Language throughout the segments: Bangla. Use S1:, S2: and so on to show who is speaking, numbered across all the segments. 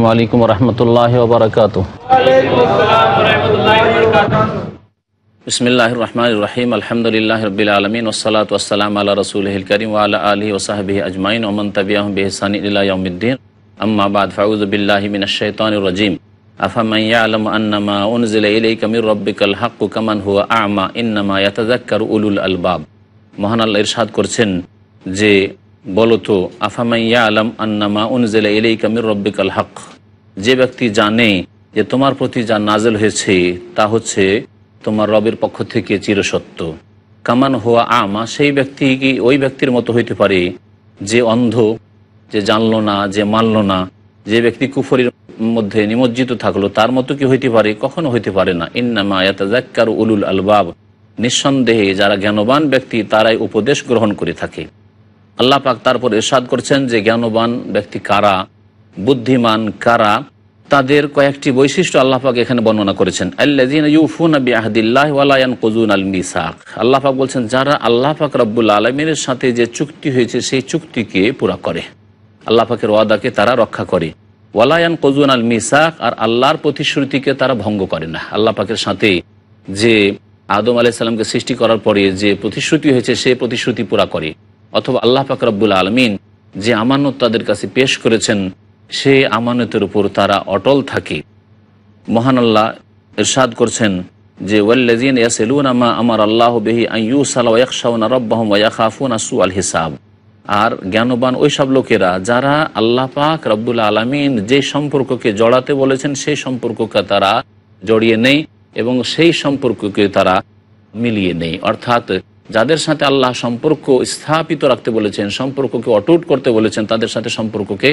S1: আসসালামু আলাইকুম রহমতুল্লাহ বারকাত বিসমিল্লাহ রহমান রহিম আলহামদুলিল্লাহ রবিল আলমিন ওসালাত ওসালাম আল্লাহ রসুল করিম আল্লাহ আলী ওসাহাবি আজমাইন ওমন তবিয়াহ বেহসানি ইউদ্দিন আম্মাবাদ ফাউজবিল্লাহ মিনাশান রাজিম আফামাই আলম আন্নামা উনজিল ইলাইকামির রব্বিকাল হাক্কু কামান হুয়া আমা ইন্নামা ইয়াতাজাক্কার উলুল আলবাব মহান আল্লাহ ইরশাদ করছেন যে বলতো আফামাইয়া আলম আন্নামা উনজেলা ইলাইকামির রব্বিকাল হক যে ব্যক্তি জানে যে তোমার প্রতি যা নাজেল হয়েছে তা হচ্ছে তোমার রবের পক্ষ থেকে চিরসত্য কামান হওয়া আমা সেই ব্যক্তি কি ওই ব্যক্তির মতো হইতে পারে যে অন্ধ যে জানল না যে মানল না যে ব্যক্তি কুফরির মধ্যে নিমজ্জিত থাকলো তার মতো কি হইতে পারে কখনো হইতে পারে না ইন্নামা ইয়াতাজাক্কার উলুল আলবাব নিঃসন্দেহে যারা জ্ঞানবান ব্যক্তি তারাই উপদেশ গ্রহণ করে থাকে আল্লাহ পাক তারপর এরশাদ করছেন যে জ্ঞানবান ব্যক্তি কারা বুদ্ধিমান কারা তাদের কয়েকটি বৈশিষ্ট্য আল্লাহাক এখানে বর্ণনা করেছেন ইউফুন আবি আহদিল্লাহ ওয়ালায়ান কজুন আল মিসাক আল্লাহাক বলছেন যারা আল্লাহাক রব্বুল আলমিনের সাথে যে চুক্তি হয়েছে সেই চুক্তিকে পুরা করে আল্লাহাকের ওয়াদাকে তারা রক্ষা করে ওয়ালায়ান কজুন আল মিসাক আর আল্লাহর প্রতিশ্রুতিকে তারা ভঙ্গ করে না আল্লাহাকের সাথে যে আদম আলাইসাল্লামকে সৃষ্টি করার পরে যে প্রতিশ্রুতি হয়েছে সে প্রতিশ্রুতি পুরা করে অথবা আল্লাহ পাক রব্বুল আলমিন যে আমানত তাদের কাছে পেশ করেছেন সে আমানতের উপর তারা অটল থাকে মহান আল্লাহ ইরশাদ করছেন যে ওয়াল্লাজিন ইয়াসেলুনামা আমার আল্লাহ বেহি আইসালাউন রব্বাহম ওয়াখাফুন আসু আল হিসাব আর জ্ঞানবান ওই সব লোকেরা যারা আল্লাহ পাক রব্বুল আলমিন যে সম্পর্ককে জড়াতে বলেছেন সেই সম্পর্ককে তারা জড়িয়ে নেই এবং সেই সম্পর্ককে তারা মিলিয়ে নেই অর্থাৎ যাদের সাথে আল্লাহ সম্পর্ক স্থাপিত রাখতে বলেছেন সম্পর্ককে অটুট করতে বলেছেন তাদের সাথে সম্পর্ককে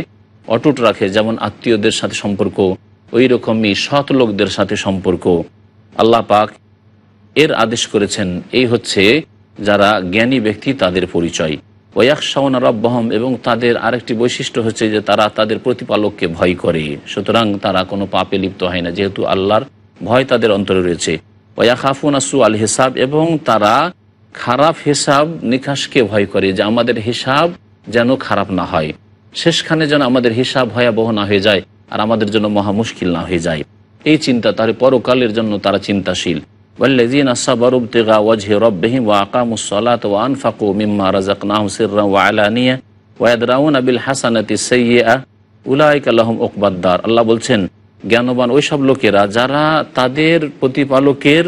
S1: অটুট রাখে যেমন আত্মীয়দের সাথে সম্পর্ক ওই রকমই সৎ লোকদের সাথে সম্পর্ক আল্লাহ পাক এর আদেশ করেছেন এই হচ্ছে যারা জ্ঞানী ব্যক্তি তাদের পরিচয় ওয়াক শাওন রব্বাহম এবং তাদের আরেকটি বৈশিষ্ট্য হচ্ছে যে তারা তাদের প্রতিপালককে ভয় করে সুতরাং তারা কোনো পাপে লিপ্ত হয় না যেহেতু আল্লাহর ভয় তাদের অন্তরে রয়েছে ওয়া খাফুন আসু আল হিসাব এবং তারা খারাপ হিসাব নিকাশকে ভয় করে যে আমাদের হিসাব যেন খারাপ না হয় শেষখানে যেন আমাদের হিসাব ভয়াবহ না হয়ে যায় আর আমাদের জন্য মহা মুশকিল না হয়ে যায় এই চিন্তা তার পরকালের জন্য তারা চিন্তাশীল আল্লাহ বলছেন জ্ঞানবান ওইসব লোকেরা যারা তাদের প্রতিপালকের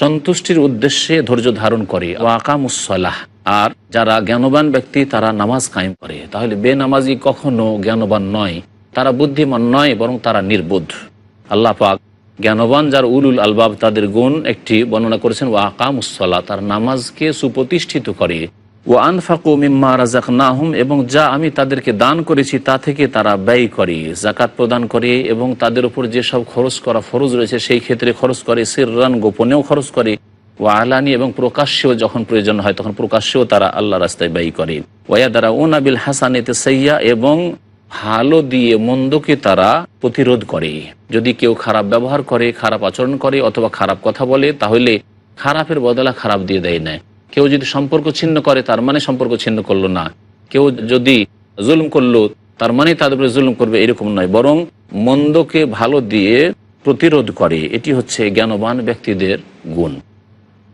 S1: সন্তুষ্টির উদ্দেশ্যে ধৈর্য ধারণ করে ওয়াকামুসলাহ আর যারা জ্ঞানবান ব্যক্তি তারা নামাজ কায়েম করে তাহলে বেনামাজি কখনো জ্ঞানবান নয় তারা বুদ্ধিমান নয় বরং তারা নির্বোধ আল্লাহ পাক জ্ঞানবান যার উলুল আলবাব তাদের গুণ একটি বর্ণনা করেছেন ও আকামুসলা তার নামাজকে সুপ্রতিষ্ঠিত করে ও আনফাকু মিম্মা রাজাক নাহুম এবং যা আমি তাদেরকে দান করেছি তা থেকে তারা ব্যয় করে জাকাত প্রদান করে এবং তাদের উপর যেসব খরচ করা ফরজ রয়েছে সেই ক্ষেত্রে খরচ করে রান গোপনেও খরচ করে ও আলানি এবং প্রকাশ্যেও যখন প্রয়োজন হয় তখন প্রকাশ্যেও তারা আল্লাহ রাস্তায় ব্যয় করে ওয়া দ্বারা ওনাবিল হাসানেতে সাইয়া এবং ভালো দিয়ে মন্দকে তারা প্রতিরোধ করে যদি কেউ খারাপ ব্যবহার করে খারাপ আচরণ করে অথবা খারাপ কথা বলে তাহলে খারাপের বদলা খারাপ দিয়ে দেয় না কেউ যদি সম্পর্ক ছিন্ন করে তার মানে সম্পর্ক ছিন্ন করলো না কেউ যদি জুলুম করলো তার মানে তাদের উপরে জুলুম করবে এরকম নয় বরং মন্দকে ভালো দিয়ে প্রতিরোধ করে এটি হচ্ছে জ্ঞানবান ব্যক্তিদের গুণ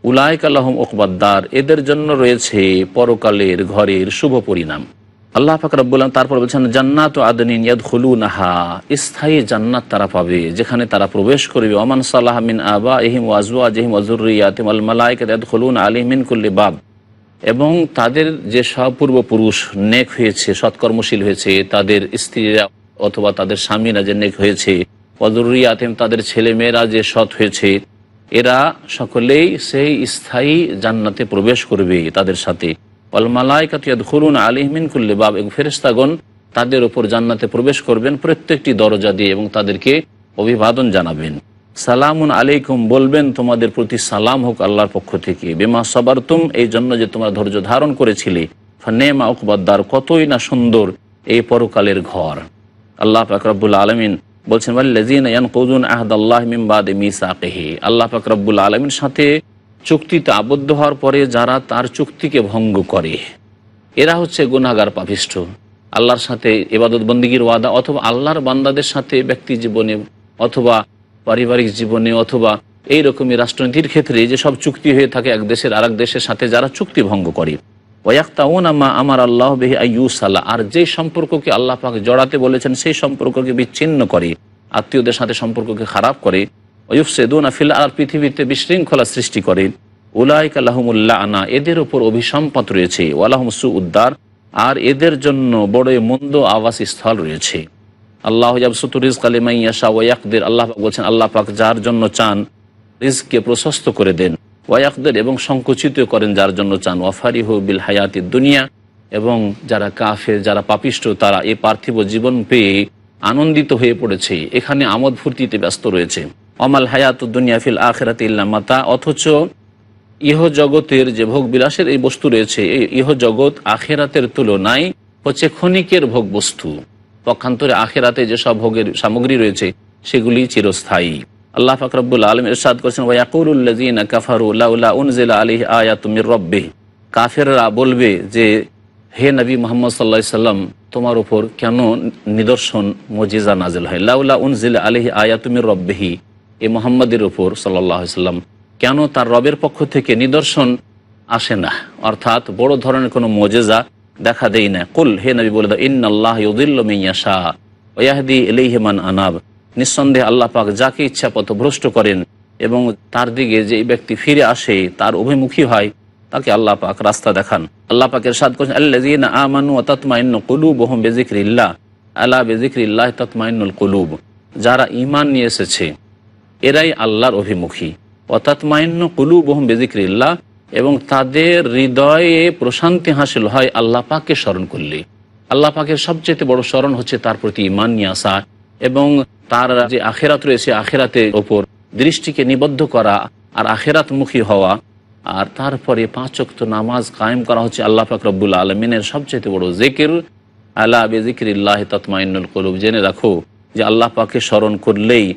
S1: উলায়ক আল্লাহম ওকবাদ্দার এদের জন্য রয়েছে পরকালের ঘরের শুভ পরিণাম আল্লাহ ফাকরাবুল্লাহ তারপর বলছেন জান্নাত আদনিন ইয়াদ হলু নাহা স্থায়ী জান্নাত তারা পাবে যেখানে তারা প্রবেশ করবে অমান সাল্লাহ মিন আবা এহিম ওয়াজওয়া জহিম ওয়াজুরিয়াতিম আল মালায়ক ইয়াদ হলুন আলিমিন কুল্লি বাব এবং তাদের যে সব পূর্বপুরুষ নেক হয়েছে সৎকর্মশীল হয়েছে তাদের স্ত্রীরা অথবা তাদের স্বামীরা যে নেক হয়েছে ওয়াজুরিয়াতিম তাদের ছেলে মেয়েরা যে সৎ হয়েছে এরা সকলেই সেই স্থায়ী জান্নাতে প্রবেশ করবে তাদের সাথে অলমালাইকাতিয়াদ হরুন আলিহমিন কুল্লে বাব এবং ফেরেস্তাগণ তাদের ওপর জান্নাতে প্রবেশ করবেন প্রত্যেকটি দরজা দিয়ে এবং তাদেরকে অভিবাদন জানাবেন সালামুন আলাইকুম বলবেন তোমাদের প্রতি সালাম হোক আল্লাহর পক্ষ থেকে বেমা সবারতুম এই জন্য যে তোমরা ধৈর্য ধারণ করেছিলে ফনেমা উকবাদ্দার কতই না সুন্দর এই পরকালের ঘর আল্লাহ আকরাবুল আলমিন বলছেন আল্লাহ পাক আলমীর সাথে চুক্তিতে আবদ্ধ হওয়ার পরে যারা তার চুক্তিকে ভঙ্গ করে এরা হচ্ছে গুনাগার পাপিষ্ঠ আল্লাহর সাথে এবাদত বন্দীগীর ওয়াদা অথবা আল্লাহর বান্দাদের সাথে ব্যক্তি জীবনে অথবা পারিবারিক জীবনে অথবা এই রকমই রাষ্ট্রনীতির ক্ষেত্রে যে সব চুক্তি হয়ে থাকে এক দেশের আর দেশের সাথে যারা চুক্তি ভঙ্গ করে ওয়াক্তাউনামা আমার আল্লাহ বেহি আইউসাল্লাহ আর যে সম্পর্ককে আল্লাহ পাক জড়াতে বলেছেন সেই সম্পর্ককে বিচ্ছিন্ন করে আত্মীয়দের সাথে সম্পর্ককে খারাপ করে ওয়ুফ সেদুন আফিল আর পৃথিবীতে বিশৃঙ্খলা সৃষ্টি করে উলাইক আল্লাহমুল্লা আনা এদের ওপর অভিসম্পত রয়েছে ওয়ালাহমসু উদ্দার আর এদের জন্য বড়ই মন্দ স্থল রয়েছে আল্লাহ জাবসুতুরিজ কালিমাইয়াশা ওয়াকদের আল্লাহ পাক বলছেন আল্লাহ পাক যার জন্য চান রিজকে প্রশস্ত করে দেন ওয়াকদের এবং সংকুচিত করেন যার জন্য চান ওয়াফারি হো বিল হায়াতি দুনিয়া এবং যারা কাফের যারা পাপিষ্ট তারা এই পার্থিব জীবন পেয়ে আনন্দিত হয়ে পড়েছে এখানে আমোদ ফুর্তিতে ব্যস্ত রয়েছে অমাল হায়াত দুনিয়া ফিল আখেরাত মাতা অথচ ইহ জগতের যে ভোগ বিলাসের এই বস্তু রয়েছে এই ইহ জগৎ আখেরাতের তুলনায় হচ্ছে ক্ষণিকের ভোগ বস্তু পক্ষান্তরে আখেরাতে যেসব ভোগের সামগ্রী রয়েছে সেগুলি চিরস্থায়ী আল্লাহ ফাকরাবুল আলম ইরশাদ করেছেন ওয়াকুরুল্লাজিন কাফারু লাউলা উনজিলা আলী আয়াতুমির রব্বে কাফেররা বলবে যে হে নবী মোহাম্মদ সাল্লা সাল্লাম তোমার উপর কেন নিদর্শন মজিজা নাজিল হয় লাউলা উনজিল আলহি আয়াতুমির রব্বেহি এ মোহাম্মদের উপর সাল্লাহ সাল্লাম কেন তার রবের পক্ষ থেকে নিদর্শন আসে না অর্থাৎ বড় ধরনের কোনো মজেজা দেখা দেয় না কুল হে নবী বলে দাও ইন্নআল্লাহ ইউদুল্লমিয়া শাহ ওয়াহদি এলিহমান আনাব নিঃসন্দেহে আল্লাহ পাক যাকে ইচ্ছা পথভ্রষ্ট করেন এবং তার দিকে যে ব্যক্তি ফিরে আসে তার অভিমুখী হয় তাকে আল্লাহ পাক রাস্তা দেখান আল্লাহ পাকের সাদ করছেন আল্লাহ আমানু অতাতমাইন্ন কলুব ওহম আল্লাহ বেজিক্রিল্লাহ তৎমাইনুল কলুব যারা ইমান নিয়ে এসেছে এরাই আল্লাহর অভিমুখী কুলু কলুব ওহম বেজিক্রিল্লাহ এবং তাদের হৃদয়ে প্রশান্তি হাসিল হয় আল্লাহ পাককে স্মরণ করলে আল্লাহ পাকের সবচেয়ে বড় স্মরণ হচ্ছে তার প্রতি ইমান নিয়ে আসা এবং তার যে আখেরাত রয়েছে আখেরাতের ওপর দৃষ্টিকে নিবদ্ধ করা আর আখেরাতমুখী হওয়া আর তারপরে পাঁচক্ত নামাজ কায়েম করা হচ্ছে আল্লাহ ফাকরবুল আলমিনের সবচেয়ে বড় জেকির আল্লাহ বেজিকিল্লাহ তৎমাইনুল কলুব জেনে রাখো যে আল্লাহ পাকে স্মরণ করলেই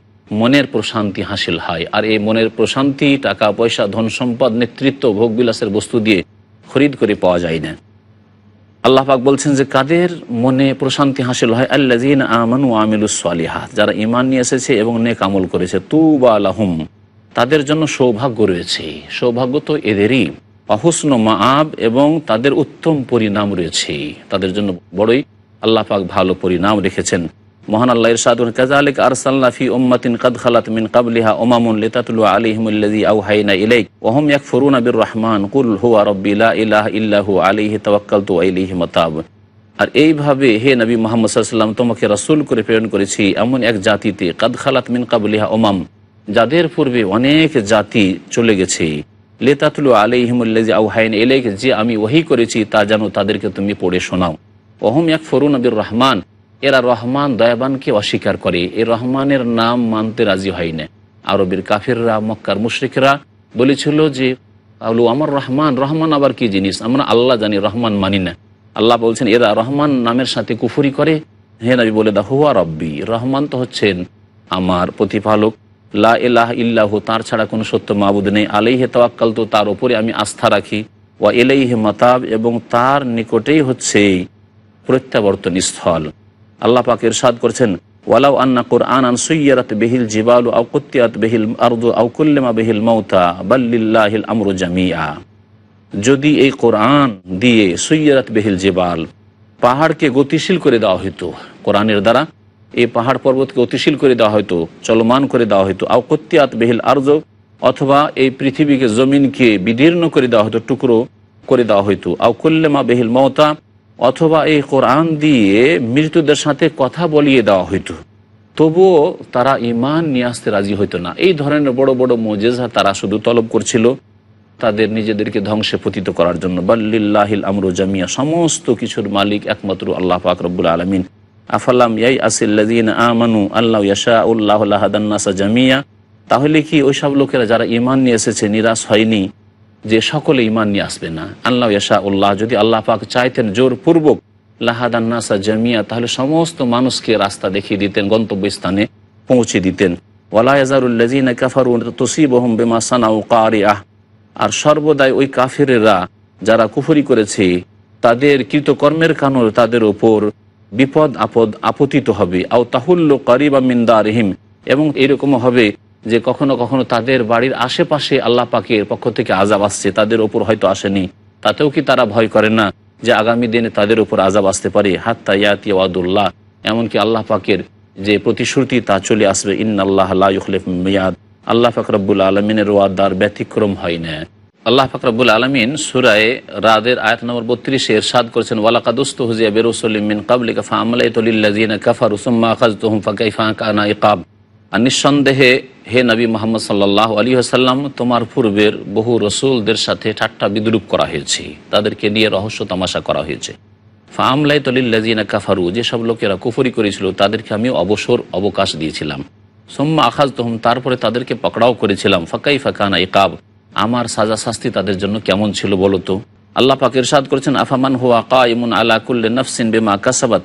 S1: মনের প্রশান্তি হাসিল হয় আর এই মনের প্রশান্তি টাকা পয়সা ধন সম্পদ নেতৃত্ব ভোগবিলাসের বস্তু দিয়ে খরিদ করে পাওয়া যায় না আল্লাহাক বলছেন যে কাদের মনে প্রশান্তি হাসিল হয় আল্লাজিন যারা ইমান নিয়ে এসেছে এবং নেক আমল করেছে তু বা আলাহুম তাদের জন্য সৌভাগ্য রয়েছে সৌভাগ্য তো এদেরই মা আব এবং তাদের উত্তম পরিণাম রয়েছে তাদের জন্য বড়ই আল্লাহাক ভালো পরিণাম রেখেছেন মহান আল্লাহ ইরশাদ কাজালিক আরসাল্লা ফি উম্মাতিন কাদ খালাত মিন কাবলিহা উমামুন লিতাতলু আলাইহিম আল্লাযী আওহাইনা ইলাইক ওয়া হুম ইয়াকফুরুনা বির রহমান কুল হুয়া রাব্বি লা ইলাহা ইল্লা হু আলাইহি তাওয়াক্কালতু ওয়া ইলাইহি মাতাব আর এইভাবে হে নবী মোহাম্মদ সাল্লাম তোমাকে রাসূল করে প্রেরণ করেছি এমন এক জাতিতে কাদ খালাত মিন কাবলিহা উমাম যাদের পূর্বে অনেক জাতি চলে গেছে লেতাতুল আলিহিমুল্লাজি আউহাইন এলেক যে আমি ওহী করেছি তা জানো তাদেরকে তুমি পড়ে শোনাও অহম এক ফরুন আবির রহমান এরা রহমান দয়াবানকে অস্বীকার করে এ রহমানের নাম মানতে রাজি হয় না আরবের কাফিররা মক্কার মুশ্রিকরা বলেছিল যে আলু আমার রহমান রহমান আবার কি জিনিস আমরা আল্লাহ জানি রহমান মানি না আল্লাহ বলছেন এরা রহমান নামের সাথে কুফুরি করে হে নবী বলে দা হুয়া রব্বি রহমান তো হচ্ছেন আমার প্রতিপালক লা এলাহ ইল্লাহু তার ছাড়া কোনো সত্য মাবুদ নেই হে তোয়াক্কাল তো তার ওপরে আমি আস্থা রাখি ওয়া এলাইহে মাতাব এবং তার নিকটেই হচ্ছে প্রত্যাবর্তন স্থল আল্লাহ পাক ইরশাদ করছেন ওয়ালাউ আন্না কোরআন আন সৈয়ারাত বেহিল জিবালু আউকুতিয়াত বেহিল আরদু আউকুল্লেমা বেহিল মৌতা বাল্লিল্লাহিল আমরু জামিয়া যদি এই কোরআন দিয়ে সুইয়রাত বেহিল জিবাল পাহাড়কে গতিশীল করে দেওয়া হইতো কোরআনের দ্বারা এই পাহাড় পর্বতকে গতিশীল করে দেওয়া হয়তো চলমান করে দেওয়া হয়তো আউকত্যাত বেহিল আর্য অথবা এই পৃথিবীকে জমিনকে বিদীর্ণ করে দেওয়া হয়তো টুকরো করে দেওয়া হয়তো আউকুল্লেমা বেহিল মমতা অথবা এই কোরআন দিয়ে মৃতদের সাথে কথা বলিয়ে দেওয়া হইতো তবুও তারা ইমান নিয়ে আসতে রাজি হইতো না এই ধরনের বড় বড় মোজেজা তারা শুধু তলব করছিল তাদের নিজেদেরকে ধ্বংসে পতিত করার জন্য বাল্লিল্লাহিল আমরু জামিয়া সমস্ত কিছুর মালিক একমাত্র আল্লাহ পাক রব্বুল আলমিন আফালাম ইয়াই আসিল্লাদিন আমানু আল্লাহ ইয়াশা উল্লাহ জামিয়া তাহলে কি ওইসব লোকেরা যারা ইমান নিয়ে এসেছে নিরাশ হয়নি যে সকলে ইমান নিয়ে আসবে না আল্লাহ ইয়াশা উল্লাহ যদি আল্লাহ পাক চাইতেন জোরপূর্বক লাহাদান্নাসা জামিয়া তাহলে সমস্ত মানুষকে রাস্তা দেখিয়ে দিতেন গন্তব্যস্থানে পৌঁছে দিতেন বেমা আর সর্বদাই ওই কাফিরেরা যারা কুফরি করেছে তাদের কৃতকর্মের কারণে তাদের ওপর বিপদ আপদ আপতিত হবে আও তাহুল্ল করিবা মিন্দা রহিম এবং এরকম হবে যে কখনো কখনো তাদের বাড়ির আশেপাশে আল্লাহ পাকের পক্ষ থেকে আজাব আসছে তাদের ওপর হয়তো আসেনি তাতেও কি তারা ভয় করে না যে আগামী দিনে তাদের ওপর আজাব আসতে পারে হাত্তা ইয়াতি ওয়াদুল্লাহ এমনকি আল্লাহ পাকের যে প্রতিশ্রুতি তা চলে আসবে ইন্নাল্লাহ আল্লাহলেফ মিয়াদ আল্লাহ ফাকরাবুল আলমিনের ওয়াদার ব্যতিক্রম হয় না আল্লাহ ফাকরাবুল আলমিন সুরায় রাদের আয়াত নম্বর বত্রিশে এরশাদ করেছেন ওয়ালাকাদুস্ত হুজিয়া বেরুসলিমিন কাবলিকা ফা আমলাই তলিল্লাজিনা কাফার উসম্মা আকাজ তোহম ফাকাই ফাঁকা না কাব আর নিঃসন্দেহে হে নবী মোহাম্মদ সাল্লাহ আলী আসাল্লাম তোমার পূর্বের বহু রসুলদের সাথে ঠাট্টা বিদ্রুপ করা হয়েছে তাদেরকে নিয়ে রহস্য তামাশা করা হয়েছে ফাহামলাই তলিল্লাজিনা কাফারু যেসব লোকেরা কুফরি করেছিল তাদেরকে আমি অবসর অবকাশ দিয়েছিলাম সোম্মা আখাজ তহম তারপরে তাদেরকে পকড়াও করেছিলাম ফাঁকাই ফাঁকানা একাব আমার সাজা শাস্তি তাদের জন্য কেমন ছিল বলো তো আল্লাহ পাক ইরশাদ করেছেন আফামান হুয়া কা ইমুন আলা কুল্লে নফসিন বেমা কাসাবাত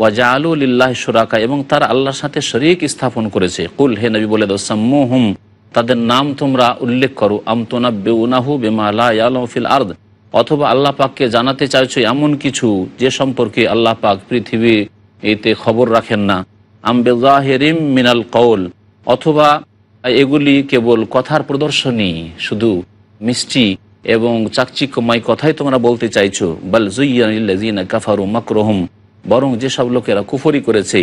S1: ওয়াজা ওয়াজালুল্লাহ সুরাকা এবং তারা আল্লাহর সাথে শরিক স্থাপন করেছে কুল হে নবী বলে দোসাম্মুহুম তাদের নাম তোমরা উল্লেখ করো আমতোনা বেউনাহু বেমালা ইয়ালফিল আর্দ অথবা আল্লাহ পাককে জানাতে চাইছো এমন কিছু যে সম্পর্কে আল্লাহ পাক পৃথিবী এতে খবর রাখেন না আমবেজাহেরিম মিনাল কৌল অথবা এগুলি কেবল কথার প্রদর্শনী শুধু মিষ্টি এবং চাকচিক্যময় কথাই তোমরা বলতে চাইছো বাল জুইয়ান কাফারু মাকরহম বরং যেসব লোকেরা কুফরি করেছে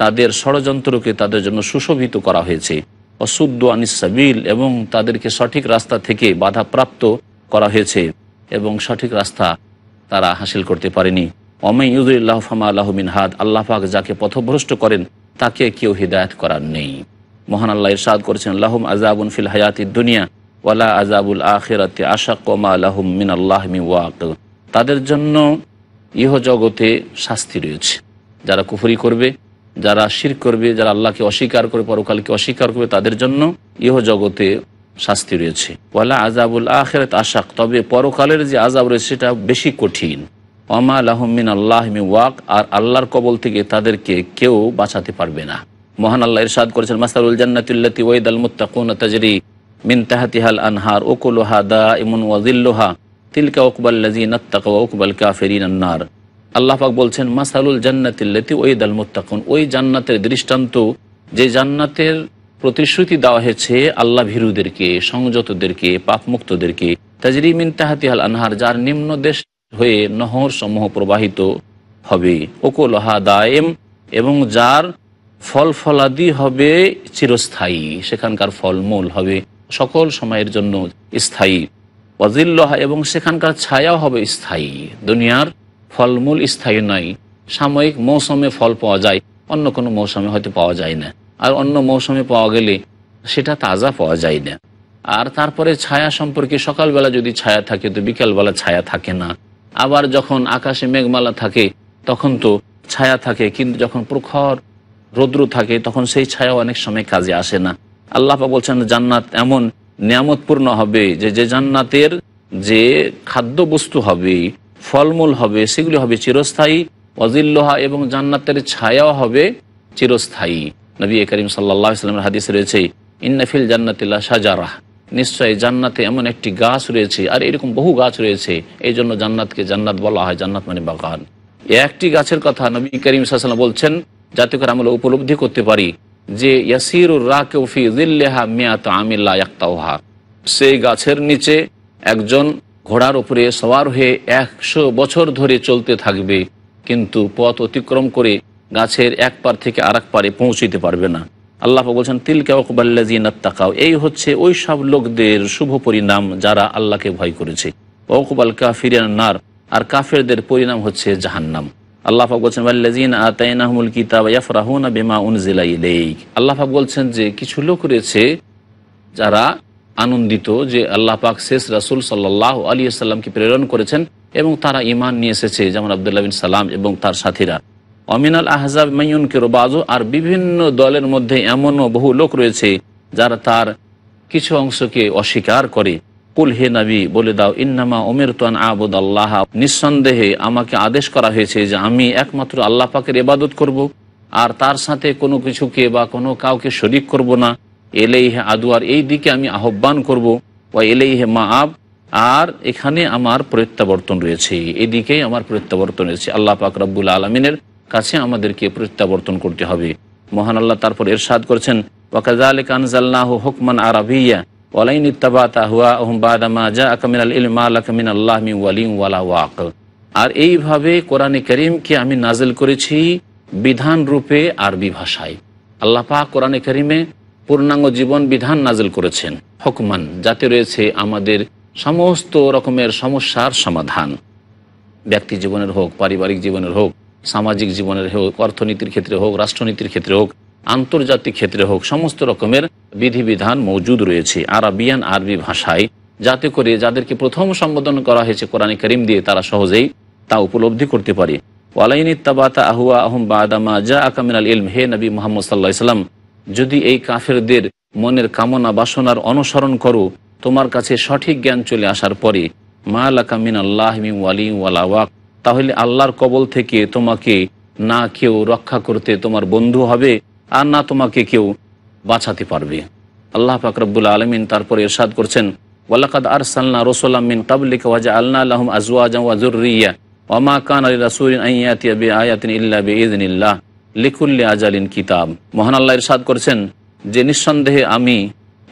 S1: তাদের ষড়যন্ত্রকে তাদের জন্য সুশোভিত করা হয়েছে অশুদ্ধ আনিসাবিল এবং তাদেরকে সঠিক রাস্তা থেকে বাধাপ্রাপ্ত করা হয়েছে এবং সঠিক রাস্তা তারা হাসিল করতে পারেনি অমে ইউদুল্লাহ ফামা আল্লাহমিন হাদ আল্লাহ পাক যাকে পথভ্রষ্ট করেন তাকে কেউ হৃদায়ত করার নেই মহান আল্লাহ ইরশাদ করেছেন আল্লাহম আজাবুন ফিল হায়াত দুনিয়া ওয়ালা আজাবুল আখেরাতে আশাক কমা আল্লাহম মিন আল্লাহমি ওয়াক তাদের জন্য ইহ জগতে শাস্তি রয়েছে যারা কুফরি করবে যারা শির করবে যারা আল্লাহকে অস্বীকার করে পরকালকে অস্বীকার করবে তাদের জন্য ইহ জগতে শাস্তি রয়েছে ওয়ালা আজাবুল আখেরাত আশাক তবে পরকালের যে আজাব রয়েছে সেটা বেশি কঠিন অমা আলাহমিন আল্লাহ ওয়াক আর আল্লাহর কবল থেকে তাদেরকে কেউ বাঁচাতে পারবে না মহান আল্লাহ ইরশাদ করেছেন মাসারুল জান্নাতুল্লাতি ওয়াইদ আল মুত্তাকুন তাজরি মিন তাহাতিহাল আনহার ওকুলোহা দা ইমন ওয়াজিল্লোহা তিলকা ওকবাল্লাজিন আত্তাকা ওকবাল কাফেরিন আন্নার আল্লাহাক বলছেন মাসালুল জান্নাতিল্লাতি ওই দাল ওই জান্নাতের দৃষ্টান্ত যে জান্নাতের প্রতিশ্রুতি দেওয়া হয়েছে আল্লাহ ভীরুদেরকে সংযতদেরকে পাপমুক্তদেরকে তাজরিমিন তাহাতিহাল আনহার যার নিম্ন দেশ হয়ে নহর সমূহ প্রবাহিত হবে ওকোলহা দায়েম এবং যার ফল ফলাদি হবে চিরস্থায়ী সেখানকার ফলমূল হবে সকল সময়ের জন্য স্থায়ী অজিল্লহা এবং সেখানকার ছায়া হবে স্থায়ী দুনিয়ার ফলমূল স্থায়ী নয় সাময়িক মৌসুমে ফল পাওয়া যায় অন্য কোনো মৌসুমে হয়তো পাওয়া যায় না আর অন্য মৌসুমে পাওয়া গেলে সেটা তাজা পাওয়া যায় না আর তারপরে ছায়া সম্পর্কে সকালবেলা যদি ছায়া থাকে তো বিকালবেলা ছায়া থাকে না আবার যখন আকাশে মেঘমালা থাকে তখন তো ছায়া থাকে কিন্তু যখন প্রখর রৌদ্র থাকে তখন সেই ছায়া অনেক সময় কাজে আসে না আল্লাপা বলছেন জান্নাত এমন নিয়ামতপূর্ণ হবে যে যে জান্নাতের যে খাদ্যবস্তু হবে ফলমূল হবে সেগুলি হবে চিরস্থায়ী অজিল্লোহা এবং জান্নাতের ছায়াও হবে চিরস্থায়ী নবী করিম সাল্লাহ ইসলামের হাদিস রয়েছে ইন্নাফিল জান্নাতিল্লা শাহজারাহ নিশ্চয়ই জান্নাতে এমন একটি গাছ রয়েছে আর এরকম বহু গাছ রয়েছে এই জন্য জান্নাতকে জান্নাত বলা হয় জান্নাত মানে বাগান একটি গাছের কথা নবী করিম সাল্লাম বলছেন যাতে করে আমরা উপলব্ধি করতে পারি যে ইয়াসিরুর রা কেউফি দিল্লেহা মিয়াত আমিল্লা একতাওহা সেই গাছের নিচে একজন ঘোড়ার উপরে সওয়ার হয়ে একশো বছর ধরে চলতে থাকবে কিন্তু পথ অতিক্রম করে গাছের এক পার থেকে আর পারে পৌঁছিতে পারবে না আল্লাহ বলছেন তিল ওকবাল্লাজিন আত্মাকাও এই হচ্ছে ওই সব লোকদের শুভ পরিণাম যারা আল্লাহকে ভয় করেছে অকবাল কাফিরিয়ান নার আর কাফেরদের পরিণাম হচ্ছে জাহান্নাম আল্লাহ পাক বলছেন ওয়াল্লাজিন আতাইনাহুল কিতাব ইয়াফরাহুনা বেমা উনজিলা ইলাইক আল্লাহ পাক বলছেন যে কিছু লোক রয়েছে যারা আনন্দিত যে আল্লাহ পাক শেষ রাসুল সাল্লাহ আলী সাল্লামকে প্রেরণ করেছেন এবং তারা ইমান নিয়ে এসেছে যেমন আবদুল্লাহ বিন সালাম এবং তার সাথীরা অমিনাল আহজাব মাইয়ুনকে রোবাজো আর বিভিন্ন দলের মধ্যে এমনও বহু লোক রয়েছে যারা তার কিছু অংশকে অস্বীকার করে কুল হে নাবি বলে দাও ইন্নামা ওমের তোয়ান আবুদ আল্লাহ নিঃসন্দেহে আমাকে আদেশ করা হয়েছে যে আমি একমাত্র আল্লাহ পাকের এবাদত করব আর তার সাথে কোনো কিছুকে বা কোনো কাউকে শরিক করব না এলেই হে আদুয়ার এই দিকে আমি আহ্বান করব বা এলেই হে মা আব আর এখানে আমার প্রত্যাবর্তন রয়েছে এদিকেই আমার প্রত্যাবর্তন রয়েছে আল্লাহ পাক রব্বুল আলমিনের কাছে আমাদেরকে প্রত্যাবর্তন করতে হবে মহান আল্লাহ তারপর এরশাদ করছেন ওয়াকাজ আলী কানজাল্লাহ হুকমান আরবিয়া ওয়ালাইন ইত্তাবা তাহুয়া ওহমবাদামা জা আকমিন আল ইলমা আল্লাহ ওয়ালিম ওয়ালা ওয়াক আর এইভাবে কোরআনে করিমকে আমি নাজেল করেছি বিধান রূপে আরবি ভাষায় আল্লাহ পাক কোরআনে করিমে পূর্ণাঙ্গ জীবন বিধান নাজেল করেছেন হকমান যাতে রয়েছে আমাদের সমস্ত রকমের সমস্যার সমাধান ব্যক্তি জীবনের হোক পারিবারিক জীবনের হোক সামাজিক জীবনের হোক অর্থনীতির ক্ষেত্রে হোক রাষ্ট্রনীতির ক্ষেত্রে হোক আন্তর্জাতিক ক্ষেত্রে হোক সমস্ত রকমের বিধিবিধান মজুদ রয়েছে আরবিয়ান আরবি ভাষায় যাতে করে যাদেরকে প্রথম সম্বোধন করা হয়েছে কোরআন করিম দিয়ে তারা সহজেই তা উপলব্ধি করতে পারে ওয়ালাইনি আহুয়া আহম বাদামা জা আকামিনাল ইলম হে নবী মোহাম্মদ সাল্লাহ ইসলাম যদি এই কাফেরদের মনের কামনা বাসনার অনুসরণ করো তোমার কাছে সঠিক জ্ঞান চলে আসার পরে মা আলাকামিন আল্লাহ মিম ওয়ালি ওয়ালাওয়াক তাহলে আল্লাহর কবল থেকে তোমাকে না কেউ রক্ষা করতে তোমার বন্ধু হবে আর না তোমাকে কেউ বাঁচাতে পারবে আল্লাহ ফাকরবুল আলমিন তারপর এরশাদ করছেন ওয়ালাকাদ আর সাল্লা রসোলাম মিন কাবলিক ওয়াজা আল্লাহ আলহম আজওয়াজ ওয়াজুরিয়া ওমা কান আলী রাসুল আইয়াতিয়া বি আয়াতিন ইল্লা বি ইদিনিল্লাহ লিখুল্লি আজালিন কিতাব মহান আল্লাহ ইরশাদ করছেন যে নিঃসন্দেহে আমি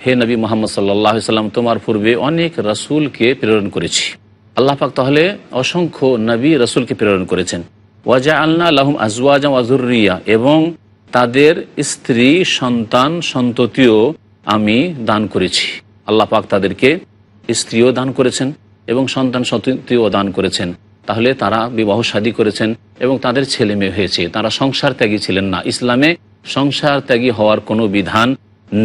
S1: হে নবী মোহাম্মদ সাল্লাহ সাল্লাম তোমার পূর্বে অনেক রাসুলকে প্রেরণ করেছি আল্লাহ পাক তাহলে অসংখ্য নবী রাসুলকে প্রেরণ করেছেন ওয়াজা আল্লাহ আলহম আজওয়াজ ওয়াজুরিয়া এবং তাদের স্ত্রী সন্তান সন্ততিও আমি দান করেছি আল্লাহ পাক তাদেরকে স্ত্রীও দান করেছেন এবং সন্তান সন্ততিও দান করেছেন তাহলে তারা বিবাহ শাদী করেছেন এবং তাদের ছেলে মেয়ে হয়েছে তারা সংসার ত্যাগী ছিলেন না ইসলামে সংসার ত্যাগী হওয়ার কোনো বিধান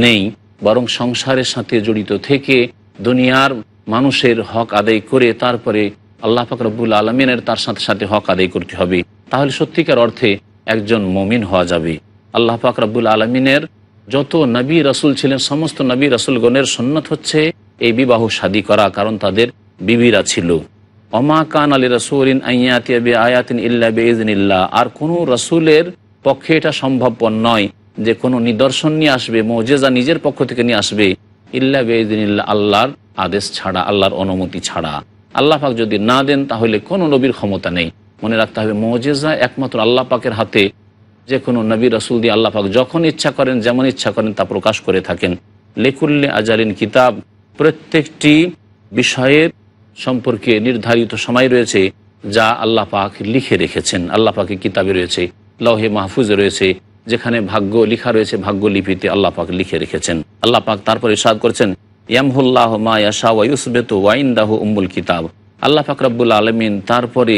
S1: নেই বরং সংসারের সাথে জড়িত থেকে দুনিয়ার মানুষের হক আদায় করে তারপরে আল্লাহ ফাকরবুল আলমিনের তার সাথে সাথে হক আদায় করতে হবে তাহলে সত্যিকার অর্থে একজন মমিন হওয়া যাবে আল্লাহ পাক রব্বুল আলমিনের যত নবী রাসুল ছিলেন সমস্ত নবী রাসুলগণের সন্ন্যত হচ্ছে এই বিবাহ শাদী করা কারণ তাদের বিবিরা ছিল অমা কান আলী রসুলিন আইয়াতিয়াবি আয়াতিন ইল্লা বেজনিল্লা আর কোনো রসুলের পক্ষে এটা সম্ভবপর নয় যে কোনো নিদর্শন নিয়ে আসবে মৌজেজা নিজের পক্ষ থেকে নিয়ে আসবে ইল্লা বেদিনিল্লা আল্লাহর আদেশ ছাড়া আল্লাহর অনুমতি ছাড়া আল্লাহ পাক যদি না দেন তাহলে কোনো নবীর ক্ষমতা নেই মনে রাখতে হবে মৌজেজা একমাত্র আল্লাহ পাকের হাতে যে কোনো নবী রসুল দিয়ে আল্লাপাক যখন ইচ্ছা করেন যেমন ইচ্ছা করেন তা প্রকাশ করে থাকেন লেকুল্লে আজারিন কিতাব প্রত্যেকটি বিষয়ের সম্পর্কে নির্ধারিত সময় রয়েছে যা আল্লাহ পাক লিখে রেখেছেন আল্লাহ পাকে কিতাবে রয়েছে লহে মাহফুজে রয়েছে যেখানে ভাগ্য লিখা রয়েছে ভাগ্যলিপিতে আল্লাহ পাক লিখে রেখেছেন আল্লাহ পাক তারপরে সাদ করেছেন ইয়ামহুল্লাহ মা ইয়াশা ওয়াইসবেত ওয়াইন্দাহ উম্মুল কিতাব আল্লাহ পাক রব্বুল আলমিন তারপরে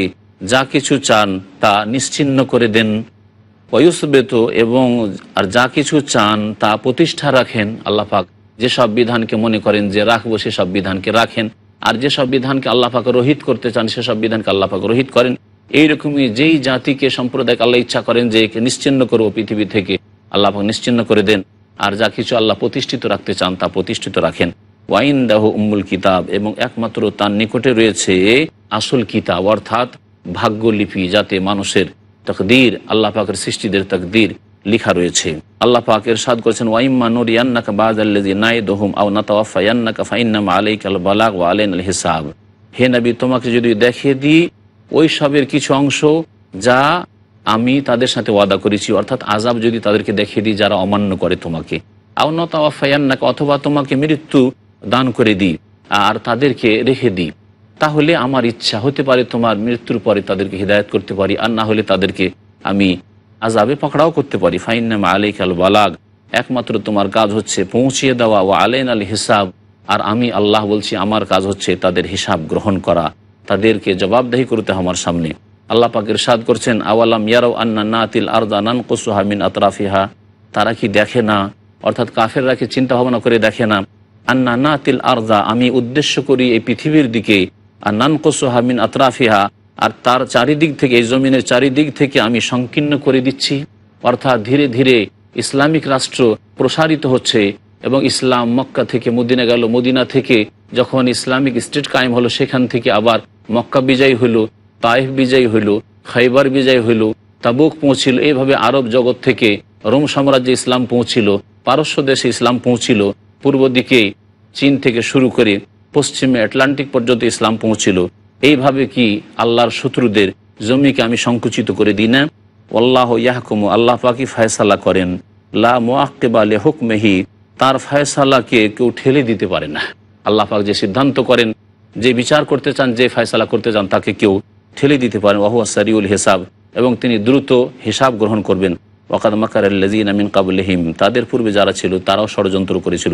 S1: যা কিছু চান তা নিশ্চিন্ন করে দেন অয়ুসবেত এবং আর যা কিছু চান তা প্রতিষ্ঠা রাখেন আল্লাহ পাক যেসব বিধানকে মনে করেন যে রাখবো সেসব বিধানকে রাখেন আর যেসব বিধানকে আল্লাহ পাক করতে চান সেসব বিধানকে আল্লাহ পাক রহিত করেন এইরকমই যেই জাতিকে সম্প্রদায়কে আল্লাহ ইচ্ছা করেন যে একে নিশ্চিন্ন করবো পৃথিবী থেকে আল্লাহ পাক নিশ্চিন্ন করে দেন আর যা কিছু আল্লাহ প্রতিষ্ঠিত রাখতে চান তা প্রতিষ্ঠিত রাখেন ওয়াইন দাহ উম্মুল কিতাব এবং একমাত্র তার নিকটে রয়েছে আসল কিতাব অর্থাৎ ভাগ্যলিপি যাতে মানুষের তকদির আল্লাহ পাকের সৃষ্টিদের তকদির লিখা রয়েছে আল্লাহ পাক এরশাদ করেছেন ওয়াইম্মা নুরিয়ান্নাকা বাযাল্লাযী নাইদুহুম আও নাতাওয়াফায়ান্নাকা ফাইন্নামা আলাইকাল বালাগ ওয়া আলাইনাল হিসাব হে নবী তোমাকে যদি দেখিয়ে দিই ওই সবের কিছু অংশ যা আমি তাদের সাথে ওয়াদা করেছি অর্থাৎ আজাব যদি তাদেরকে দেখিয়ে দিই যারা অমান্য করে তোমাকে আও নতাওয়াফায়ান্নাকা অথবা তোমাকে মৃত্যু দান করে দিই আর তাদেরকে রেখে দিই তাহলে আমার ইচ্ছা হতে পারে তোমার মৃত্যুর পরে তাদেরকে হৃদায়ত করতে পারি আর না হলে তাদেরকে আমি আজাবে পকড়াও করতে পারি ফাইনাম আলিক আল বালাগ একমাত্র তোমার কাজ হচ্ছে পৌঁছিয়ে দেওয়া ও আলেন আল হিসাব আর আমি আল্লাহ বলছি আমার কাজ হচ্ছে তাদের হিসাব গ্রহণ করা তাদেরকে জবাবদাহি করতে আমার সামনে আল্লাহ পাকের সাদ করছেন আওয়ালাম ইয়ারও আন্না নাতিল আরদানান নান কোসুহামিন আতরাফিহা তারা কি দেখে না অর্থাৎ কাফেররা কি চিন্তা ভাবনা করে দেখে না আন্না না তিল আরদা আমি উদ্দেশ্য করি এই পৃথিবীর দিকে আর নানকোসোহা হামিন আতরাফিহা আর তার চারিদিক থেকে এই জমিনের চারিদিক থেকে আমি সংকীর্ণ করে দিচ্ছি অর্থাৎ ধীরে ধীরে ইসলামিক রাষ্ট্র প্রসারিত হচ্ছে এবং ইসলাম মক্কা থেকে মদিনা গেল মদিনা থেকে যখন ইসলামিক স্টেট কায়েম হলো সেখান থেকে আবার মক্কা বিজয়ী হইল তাইফ বিজয়ী হইল খাইবার বিজয়ী হইল তাবুক পৌঁছিল এইভাবে আরব জগৎ থেকে রোম সাম্রাজ্যে ইসলাম পৌঁছিল পারস্য দেশে ইসলাম পৌঁছিল পূর্ব দিকে চীন থেকে শুরু করে পশ্চিমে আটলান্টিক পর্যন্ত ইসলাম পৌঁছিল এইভাবে কি আল্লাহর শত্রুদের জমিকে আমি সংকুচিত করে দিই না আল্লাহ ইয়াহকুম আল্লাহ পাকি ফায়সালা করেন লা মোয়াক্কেবা লে তার ফায়সালাকে কেউ ঠেলে দিতে পারে না আল্লাহ পাক যে সিদ্ধান্ত করেন যে বিচার করতে চান যে ফায়সালা করতে চান তাকে কেউ ঠেলে দিতে পারেন ওয়াহু সারিউল হিসাব এবং তিনি দ্রুত হিসাব গ্রহণ করবেন ওকাদ মাকার আল্লাজিন আমিন কাবুল হিম তাদের পূর্বে যারা ছিল তারাও ষড়যন্ত্র করেছিল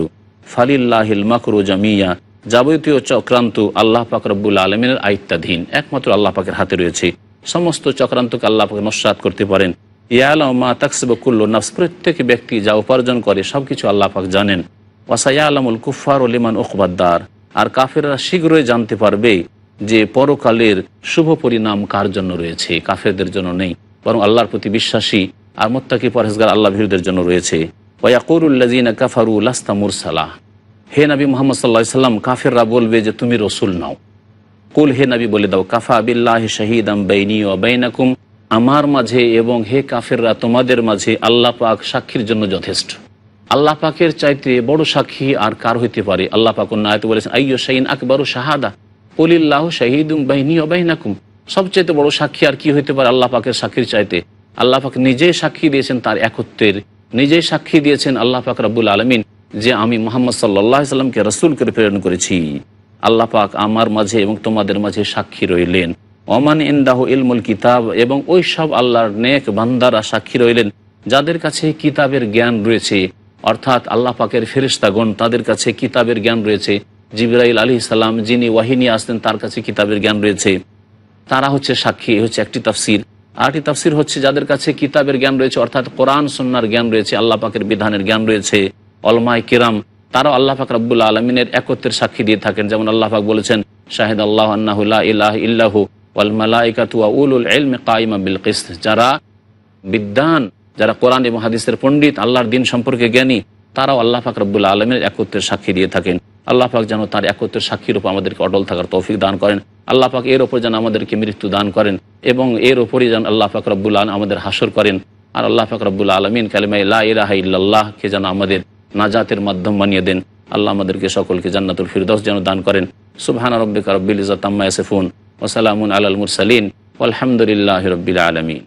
S1: ফালিল্লাহিল মাকরু জামিয়া যাবতীয় চক্রান্ত আল্লাহ পাক রব্বুল আলমিনের আয়ত্তাধীন একমাত্র আল্লাহ পাকের হাতে রয়েছে সমস্ত চক্রান্তকে আল্লাহ পাকে নস্বাত করতে পারেন ইয়ালামা তাকসিবকুল্ল নাফস প্রত্যেক ব্যক্তি যা উপার্জন করে সব কিছু আল্লাহ পাক জানেন ওয়াসাইয়া আলামুল কুফার লিমান উকবাদ্দার আর কাফেররা শীঘ্রই জানতে পারবে যে পরকালের শুভ পরিণাম কার জন্য রয়েছে কাফেরদের জন্য নেই বরং আল্লাহর প্রতি বিশ্বাসী আর মোত্তাকি পরহেজগার আল্লাহ ভিরুদের জন্য রয়েছে ওয়াকুরুল্লাজিনা কাফারু লাস্তা মুরসালাহ হে নবী মোহাম্মদ সাল্লা সাল্লাম কাফেররা বলবে যে তুমি রসুল নাও কুল হে নবী বলে দাও কাফা আবিল্লাহ শাহিদ আমি ও আমার মাঝে এবং হে কাফেররা তোমাদের মাঝে আল্লাহ পাক সাক্ষীর জন্য যথেষ্ট আল্লাহ পাকের চাইতে বড় সাক্ষী আর কার হইতে পারে আল্লাহ পাক অন্যায়তে বলেছেন আইয় শাহিন আকবরু শাহাদা কলিল্লাহ শাহিদুম বাহিনী অবাহিনাকুম সবচেয়ে বড় সাক্ষী আর কি হইতে পারে আল্লাহ পাকের সাক্ষীর চাইতে আল্লাহ পাক নিজেই সাক্ষী দিয়েছেন তার একত্রের নিজেই সাক্ষী দিয়েছেন আল্লাহ পাক রাবুল আলমিন যে আমি মোহাম্মদ সাল্লাহ সাল্লামকে রসুল করে প্রেরণ করেছি আল্লাহ পাক আমার মাঝে এবং তোমাদের মাঝে সাক্ষী রইলেন অমান ইন্দাহ ইলমুল কিতাব এবং ওই সব আল্লাহর নেক বান্দারা সাক্ষী রইলেন যাদের কাছে কিতাবের জ্ঞান রয়েছে অর্থাৎ আল্লাহ পাকের ফেরিস্তাগণ তাদের কাছে কিতাবের জ্ঞান রয়েছে জিবরাইল আলী ইসাল্লাম যিনি ওয়াহিনী আসতেন তার কাছে কিতাবের জ্ঞান রয়েছে তারা হচ্ছে সাক্ষী হচ্ছে একটি তাফসির আরটি তাফসির হচ্ছে যাদের কাছে কিতাবের জ্ঞান রয়েছে অর্থাৎ কোরআন সন্ন্যার জ্ঞান রয়েছে আল্লাহ পাকের বিধানের জ্ঞান রয়েছে অলমায় কিরাম তারাও আল্লাহ পাক রব্বুল আলমিনের একত্রের সাক্ষী দিয়ে থাকেন যেমন আল্লাহ পাক বলেছেন শাহেদ আল্লাহ আন্নাহুল্লাহ ইল্লাহ ইল্লাহু ওয়াল মালাইকাতুয়া উলুল এলম যারা বিদ্যান যারা কোরআন এবং হাদিসের পণ্ডিত আল্লাহর দিন সম্পর্কে জ্ঞানী তারাও আল্লাহ পাক রব্বুল আলমের একত্রের সাক্ষী দিয়ে থাকেন আল্লাহ পাক যেন তার একত্রের সাক্ষীর উপর আমাদেরকে অটল থাকার তৌফিক দান করেন আল্লাহ পাক এর ওপর যেন আমাদেরকে মৃত্যু দান করেন এবং এর ওপরই যেন আল্লাহ পাক রব্বুল আলম আমাদের হাসর করেন আর আল্লাহ পাক রব্বুল আলমিন কালিমাই ইলাহা ইল্লাল্লাহকে যেন আমাদের নাজাতের মাধ্যম বানিয়ে দেন আল্লাহ আমাদেরকে সকলকে জান্নাতুল ফিরদস যেন দান করেন সুবহান রব্বিকা রব্বিল আম্মা ইয়াসিফুন ওয়া সালামুন আলাল মুরসালিন ওয়ালহামদুলিল্লাহি রাব্বিল আলামিন